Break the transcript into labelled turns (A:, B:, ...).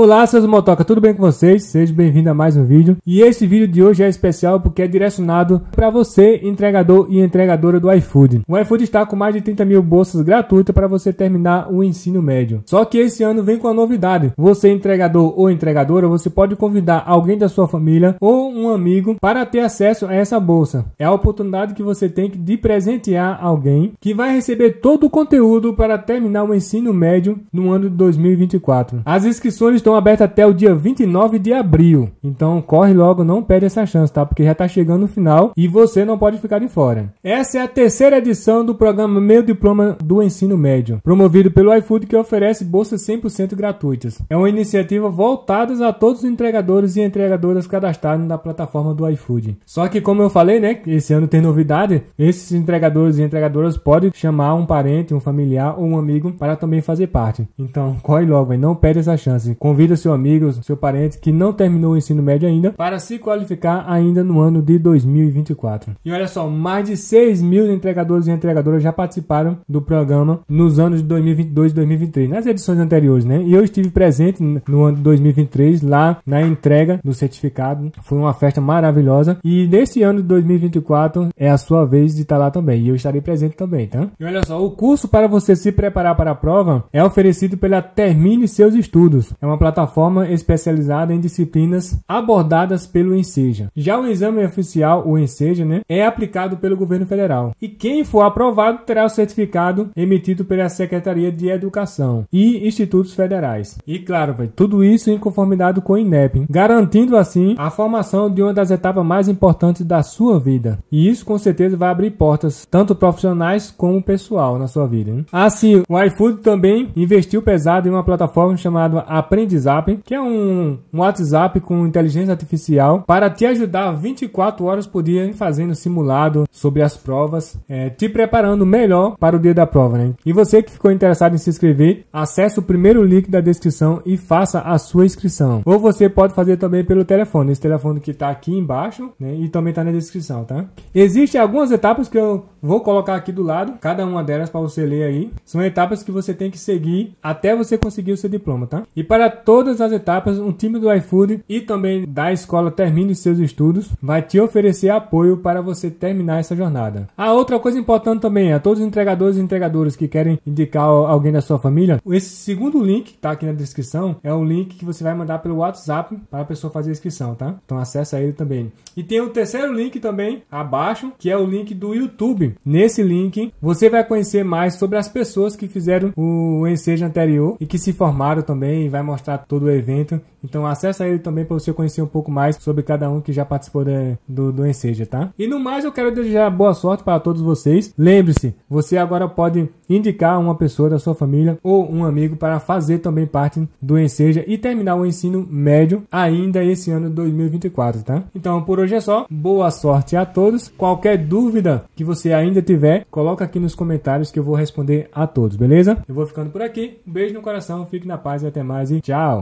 A: Olá, seus motoca, tudo bem com vocês? Seja bem-vindo a mais um vídeo. E esse vídeo de hoje é especial porque é direcionado para você, entregador e entregadora do iFood. O iFood está com mais de 30 mil bolsas gratuitas para você terminar o ensino médio. Só que esse ano vem com a novidade. Você, entregador ou entregadora, você pode convidar alguém da sua família ou um amigo para ter acesso a essa bolsa. É a oportunidade que você tem de presentear alguém que vai receber todo o conteúdo para terminar o ensino médio no ano de 2024. As inscrições estão abertas até o dia 29 de abril. Então corre logo, não perde essa chance, tá? Porque já está chegando o final e você não pode ficar de fora. Essa é a terceira edição do programa Meu Diploma do Ensino Médio, promovido pelo iFood que oferece bolsas 100% gratuitas. É uma iniciativa voltada a todos os entregadores e entregadoras cadastrados na plataforma do iFood. Só que como eu falei, né, esse ano tem novidade, esses entregadores e entregadoras podem chamar um parente, um familiar ou um amigo para também fazer parte. Então corre logo, e não perde essa chance. Convida Convida seu amigo, seu parente que não terminou o ensino médio ainda para se qualificar ainda no ano de 2024. E olha só, mais de 6 mil entregadores e entregadoras já participaram do programa nos anos de 2022 e 2023, nas edições anteriores, né? E eu estive presente no ano de 2023 lá na entrega do certificado. Foi uma festa maravilhosa. E nesse ano de 2024 é a sua vez de estar lá também. E eu estarei presente também, tá? E olha só, o curso para você se preparar para a prova é oferecido pela Termine Seus Estudos. É uma plataforma especializada em disciplinas abordadas pelo Enseja. Já o exame oficial, o Enseja, né, é aplicado pelo governo federal. E quem for aprovado terá o certificado emitido pela Secretaria de Educação e institutos federais. E claro, véio, tudo isso em conformidade com o INEP, garantindo assim a formação de uma das etapas mais importantes da sua vida. E isso com certeza vai abrir portas tanto profissionais como pessoal na sua vida. Hein? Assim, o iFood também investiu pesado em uma plataforma chamada Aprende Zap, que é um, um WhatsApp com inteligência artificial para te ajudar 24 horas por dia fazendo simulado sobre as provas, é, te preparando melhor para o dia da prova. Né? E você que ficou interessado em se inscrever, acesse o primeiro link da descrição e faça a sua inscrição. Ou você pode fazer também pelo telefone, esse telefone que está aqui embaixo né? e também está na descrição. Tá? Existem algumas etapas que eu vou colocar aqui do lado, cada uma delas para você ler aí. São etapas que você tem que seguir até você conseguir o seu diploma. Tá? E para todas as etapas, um time do iFood e também da escola Termine Seus Estudos vai te oferecer apoio para você terminar essa jornada. A outra coisa importante também, a é, todos os entregadores e entregadoras que querem indicar alguém da sua família, esse segundo link que tá aqui na descrição é o link que você vai mandar pelo WhatsApp para a pessoa fazer a inscrição, tá? Então acessa ele também. E tem o um terceiro link também abaixo, que é o link do YouTube. Nesse link você vai conhecer mais sobre as pessoas que fizeram o ensejo anterior e que se formaram também e vai mostrar mostrar todo o evento. Então acessa ele também para você conhecer um pouco mais sobre cada um que já participou de, do, do Enseja, tá? E no mais, eu quero desejar boa sorte para todos vocês. Lembre-se, você agora pode indicar uma pessoa da sua família ou um amigo para fazer também parte do Enseja e terminar o ensino médio ainda esse ano 2024, tá? Então por hoje é só. Boa sorte a todos. Qualquer dúvida que você ainda tiver, coloca aqui nos comentários que eu vou responder a todos, beleza? Eu vou ficando por aqui. Um beijo no coração, fique na paz e até mais e tchau. Ciao.